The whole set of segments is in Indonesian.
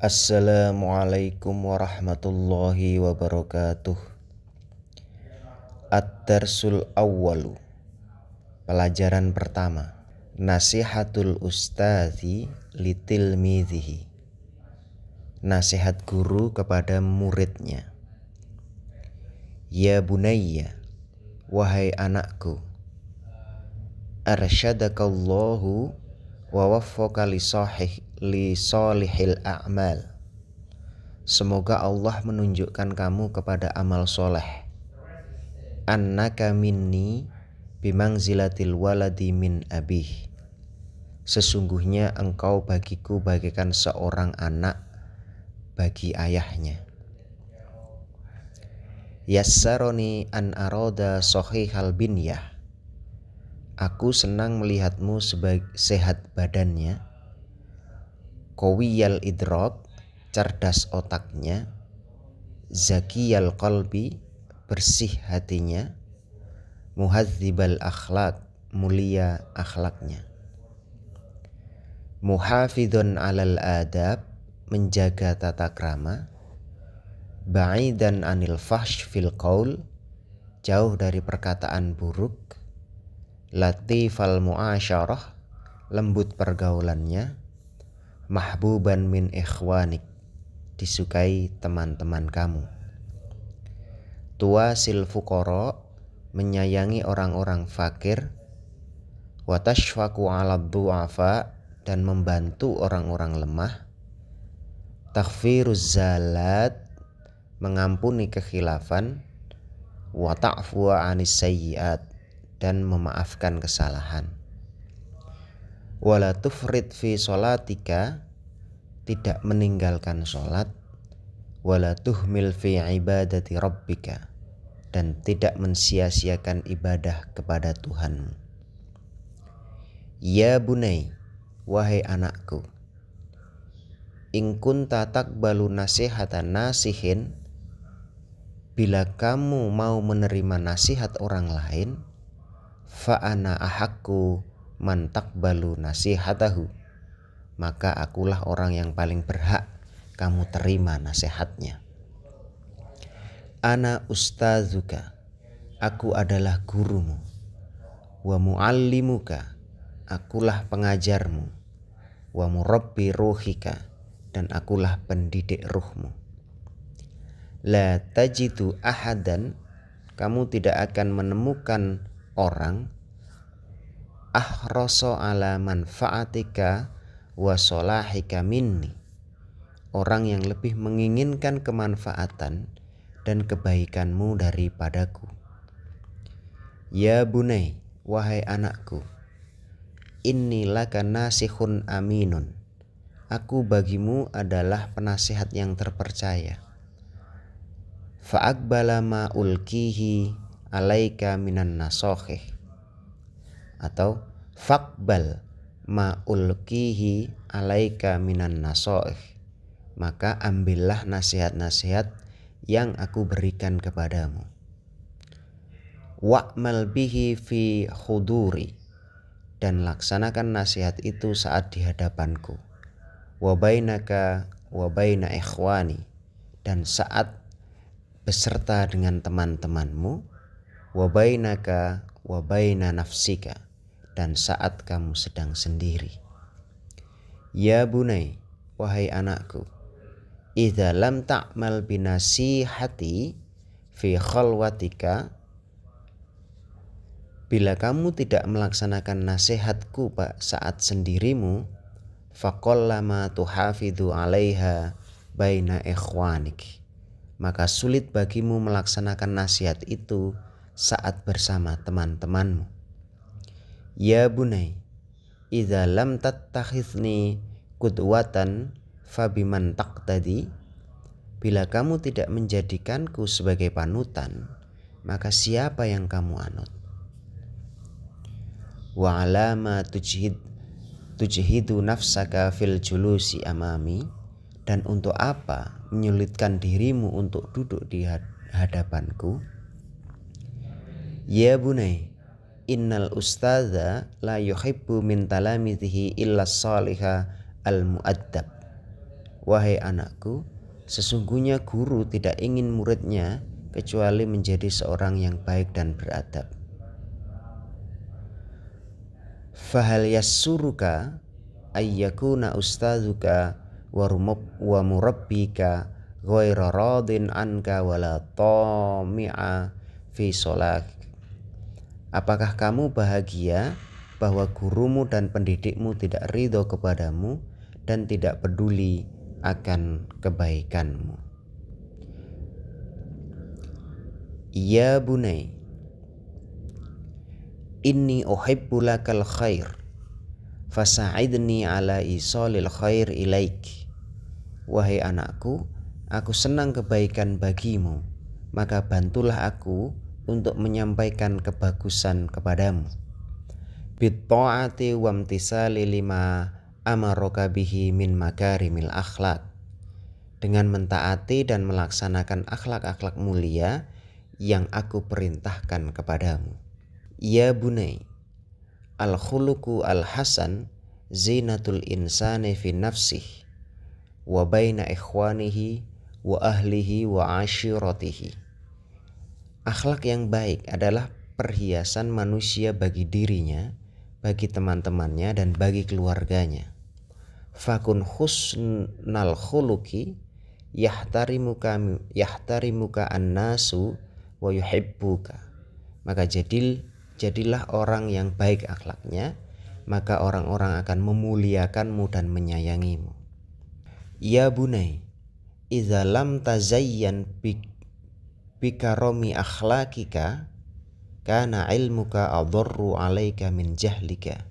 Assalamualaikum warahmatullahi wabarakatuh At-Tersul Awalu, Pelajaran pertama Nasihatul Ustazi Litil Midhihi Nasihat guru kepada muridnya Ya Bunaya, Wahai anakku Arsyadakallahu Wawafokali sahih li solihil a'mal. Semoga Allah menunjukkan kamu kepada amal soleh. Annaka minni zilatil waladi min abih. Sesungguhnya engkau bagiku bagikan seorang anak bagi ayahnya. Yassaroni an aroda sohihal binyah. Aku senang melihatmu sebagai sehat badannya kowiyal idrok cerdas otaknya zakiyal qalbi bersih hatinya muhadzibal akhlak mulia akhlaknya muhafidun alal adab menjaga tata krama ba'idan anil fahsh fil qaul jauh dari perkataan buruk latifal muasyarah lembut pergaulannya mahbuban min ikhwanik disukai teman-teman kamu tua silfukoro menyayangi orang-orang fakir watashfaku ala du'afa dan membantu orang-orang lemah takfiruz zalat mengampuni kekhilafan wa ta'fu anis sayyiat dan memaafkan kesalahan wala tufrid fi solatika tidak meninggalkan sholat wala tuhmil fi ibadati rabbika dan tidak mensia-siakan ibadah kepada Tuhanmu ya bunai wahai anakku ingkun tatak balu nasihatan nasihin bila kamu mau menerima nasihat orang lain fa'ana ahakku mantak balu nasihatahu maka akulah orang yang paling berhak kamu terima nasihatnya ana ustazuka aku adalah gurumu wa muallimuka akulah pengajarmu wa murabbi ruhika dan akulah pendidik ruhmu la tajidu ahadan kamu tidak akan menemukan orang ahroso ala manfaatika wa solahika minni. Orang yang lebih menginginkan kemanfaatan dan kebaikanmu daripadaku. Ya bunai, wahai anakku. karena nasihun aminun. Aku bagimu adalah penasihat yang terpercaya. fa'akbala ulkihi alaika minan nasohih atau fakbal ma'ulkihi alaika minan nasoih. Maka ambillah nasihat-nasihat yang aku berikan kepadamu. Wa'mal bihi fi khuduri dan laksanakan nasihat itu saat di hadapanku. Wabainaka wabaina ikhwani dan saat beserta dengan teman-temanmu. Wabainaka wabaina nafsika dan saat kamu sedang sendiri. Ya bunai, wahai anakku, idza lam ta'mal binasihati fi khalwatika Bila kamu tidak melaksanakan nasihatku pak saat sendirimu, fakolama tuhafidu tuhafidhu alaiha baina ikhwanik. Maka sulit bagimu melaksanakan nasihat itu saat bersama teman-temanmu ya bunai Iza lam tattakhidni kudwatan fabiman taqtadi bila kamu tidak menjadikanku sebagai panutan maka siapa yang kamu anut wa alama tujhid tujhidu nafsaka fil julusi amami dan untuk apa menyulitkan dirimu untuk duduk di hadapanku ya bunai innal ustaza la yuhibbu min talamidihi illa saliha al muaddab wahai anakku sesungguhnya guru tidak ingin muridnya kecuali menjadi seorang yang baik dan beradab fahal yassuruka ayyakuna warumub wa murabbika ghoira radin anka wala tami'a fi solak. Apakah kamu bahagia bahwa gurumu dan pendidikmu tidak ridho kepadamu dan tidak peduli akan kebaikanmu? Ya bunai Inni uhibbulakal khair Fasa'idni ala isolil khair ilaik Wahai anakku, aku senang kebaikan bagimu Maka bantulah aku untuk menyampaikan kebagusan kepadamu. Bitta'ati wamtisali lima amaroka bihi min mil akhlak. Dengan mentaati dan melaksanakan akhlak-akhlak mulia yang aku perintahkan kepadamu. Ya bunai, al-khuluku al-hasan zinatul insani fi nafsih wa baina ikhwanihi wa ahlihi wa ashiratihi Akhlak yang baik adalah perhiasan manusia bagi dirinya, bagi teman-temannya dan bagi keluarganya. Fakun husnal khuluki yahtarimuka yahtarimuka annasu wa yuhibbuka. Maka jadil jadilah orang yang baik akhlaknya, maka orang-orang akan memuliakanmu dan menyayangimu. Ya bunai, izalam tazayyan bik bikaromi akhlakika kana ilmuka adorru alaika min jahlika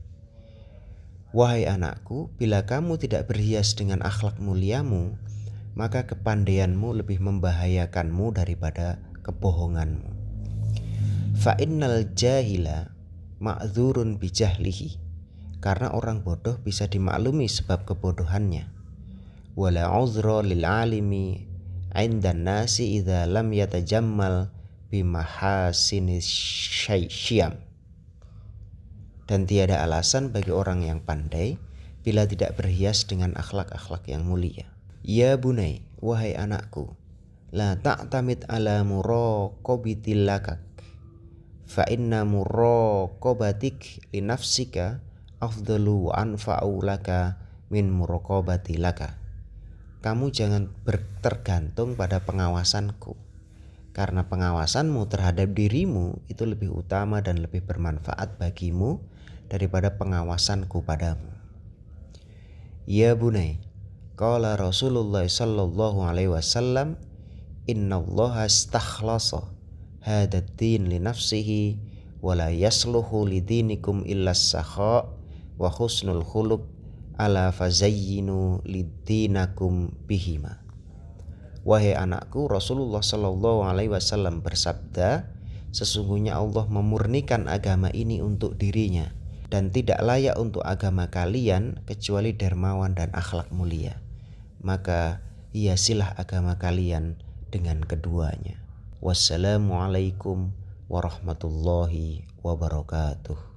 Wahai anakku, bila kamu tidak berhias dengan akhlak muliamu, maka kepandaianmu lebih membahayakanmu daripada kebohonganmu. Fa innal jahila ma'dzurun bijahlihi. Karena orang bodoh bisa dimaklumi sebab kebodohannya. Wala uzra lil alimi indan nasi idha lam yatajammal bimahasini syiam dan tiada alasan bagi orang yang pandai bila tidak berhias dengan akhlak-akhlak yang mulia. Ya bunai, wahai anakku, la ta'tamid ala muraqabatil fa inna muraqabatik li nafsika afdalu anfa'u laka min muraqabati kamu jangan tergantung pada pengawasanku. Karena pengawasanmu terhadap dirimu itu lebih utama dan lebih bermanfaat bagimu daripada pengawasanku padamu. Ya bunai, kala Rasulullah sallallahu alaihi wasallam, "Inna Allah istakhlasa hada din li nafsihi wa la yasluhu li dinikum illa sakha wa husnul khuluq ala fazayyinu lidinakum bihima wahai anakku Rasulullah Shallallahu alaihi wasallam bersabda sesungguhnya Allah memurnikan agama ini untuk dirinya dan tidak layak untuk agama kalian kecuali dermawan dan akhlak mulia maka hiasilah agama kalian dengan keduanya wassalamualaikum warahmatullahi wabarakatuh